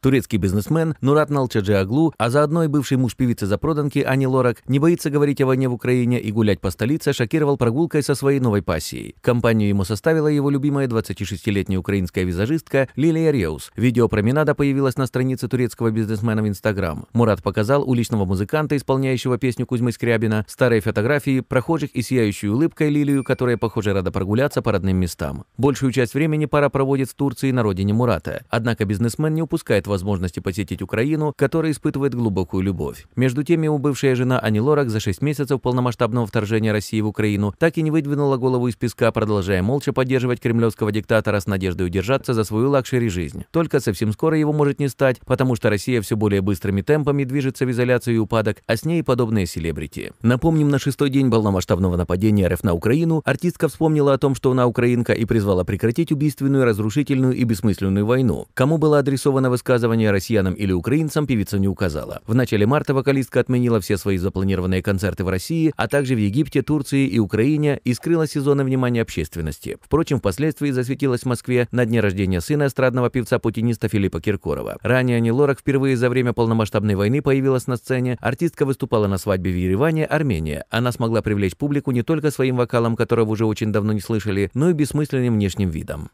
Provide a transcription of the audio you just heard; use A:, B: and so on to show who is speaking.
A: Турецкий бизнесмен Нурат Налчаджиаглу, а заодно и бывший муж певицы запроданки Ани Лорак, не боится говорить о войне в Украине и гулять по столице, шокировал прогулкой со своей новой пассией. Компанию ему составила его любимая 26-летняя украинская визажистка Лилия Реус. Видео променада появилось на странице турецкого бизнесмена в Инстаграм. Мурат показал уличного музыканта, исполняющего песню Кузьмы Скрябина, старые фотографии, прохожих и сияющую улыбкой Лилию, которая, похоже, рада прогуляться по родным местам. Большую часть времени пара проводит в Турции на родине Мурата. Однако бизнесмен не упускает возможности посетить Украину, которая испытывает глубокую любовь. Между тем, его бывшая жена Ани Лорак за 6 месяцев полномасштабного вторжения России в Украину так и не выдвинула голову из песка, продолжая молча поддерживать кремлевского диктатора с надеждой удержаться за свою лакшери жизнь. Только совсем скоро его может не стать, потому что Россия все более быстрыми темпами движется в изоляцию и упадок, а с ней подобные селебрити. Напомним, на шестой день полномасштабного нападения РФ на Украину артистка вспомнила о том, что она украинка и призвала прекратить убийственную, разрушительную и бессмысленную войну. Кому была адресована высказывание высказывания россиянам или украинцам певица не указала. В начале марта вокалистка отменила все свои запланированные концерты в России, а также в Египте, Турции и Украине и скрыла сезонное внимание общественности. Впрочем, впоследствии засветилась в Москве на дне рождения сына эстрадного певца-путиниста Филиппа Киркорова. Ранее Ани Лорак впервые за время полномасштабной войны появилась на сцене. Артистка выступала на свадьбе в Ереване, Армения. Она смогла привлечь публику не только своим вокалом, которого уже очень давно не слышали, но и бессмысленным внешним видом.